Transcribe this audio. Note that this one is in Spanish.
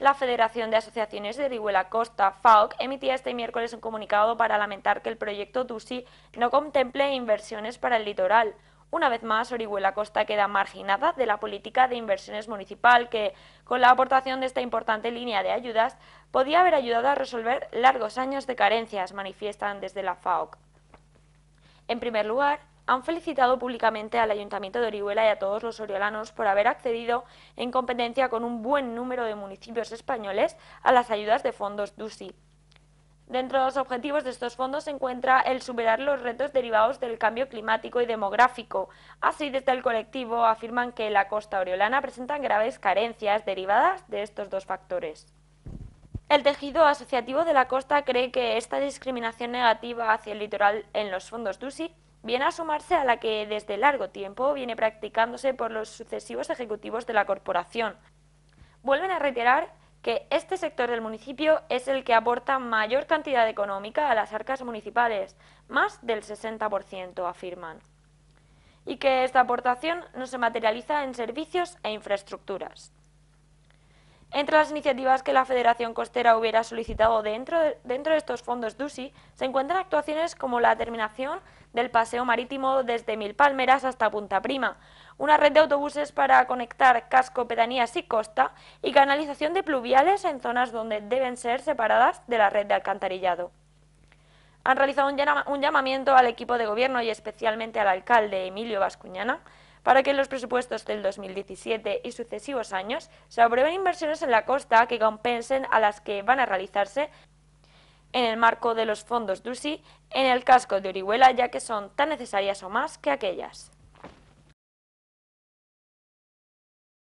La Federación de Asociaciones de Orihuela Costa, FAOC, emitía este miércoles un comunicado para lamentar que el proyecto TUSI no contemple inversiones para el litoral. Una vez más, Orihuela Costa queda marginada de la política de inversiones municipal que, con la aportación de esta importante línea de ayudas, podía haber ayudado a resolver largos años de carencias, manifiestan desde la FAOC. En primer lugar, han felicitado públicamente al Ayuntamiento de Orihuela y a todos los oriolanos por haber accedido en competencia con un buen número de municipios españoles a las ayudas de fondos DUSI. Dentro de los objetivos de estos fondos se encuentra el superar los retos derivados del cambio climático y demográfico. Así, desde el colectivo afirman que la costa oriolana presenta graves carencias derivadas de estos dos factores. El tejido asociativo de la costa cree que esta discriminación negativa hacia el litoral en los fondos DUSI viene a sumarse a la que desde largo tiempo viene practicándose por los sucesivos ejecutivos de la corporación. Vuelven a reiterar que este sector del municipio es el que aporta mayor cantidad económica a las arcas municipales, más del 60%, afirman, y que esta aportación no se materializa en servicios e infraestructuras. Entre las iniciativas que la Federación Costera hubiera solicitado dentro de, estos fondos DUSI se encuentran actuaciones como la terminación del paseo marítimo desde Mil Palmeras hasta Punta Prima, una red de autobuses para conectar casco, pedanías y costa y canalización de pluviales en zonas donde deben ser separadas de la red de alcantarillado. Han realizado un llamamiento al equipo de gobierno y especialmente al alcalde Emilio Vascuñana para que en los presupuestos del 2017 y sucesivos años se aprueben inversiones en la costa que compensen a las que van a realizarse en el marco de los fondos DUSI en el casco de Orihuela, ya que son tan necesarias o más que aquellas.